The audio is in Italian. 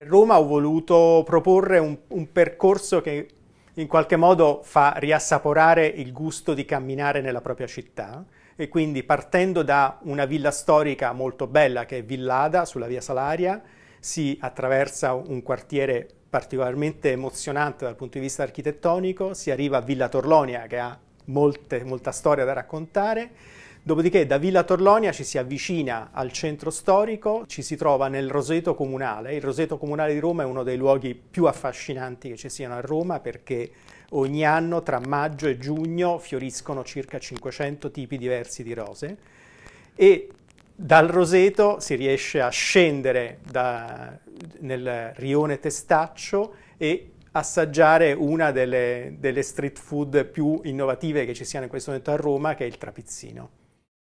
Roma ho voluto proporre un, un, percorso che in qualche modo fa riassaporare il gusto di camminare nella propria città e quindi partendo da una villa storica molto bella che è Villada sulla via Salaria si attraversa un quartiere particolarmente emozionante dal punto di vista architettonico, si arriva a Villa Torlonia che ha molte, molta storia da raccontare, Dopodiché da Villa Torlonia ci si avvicina al centro storico, ci si trova nel Roseto Comunale. Il Roseto Comunale di Roma è uno dei luoghi più affascinanti che ci siano a Roma perché ogni anno tra maggio e giugno fioriscono circa 500 tipi diversi di rose e dal Roseto si riesce a scendere da, nel rione Testaccio e assaggiare una delle, delle street food più innovative che ci siano in questo momento a Roma, che è il trapizzino.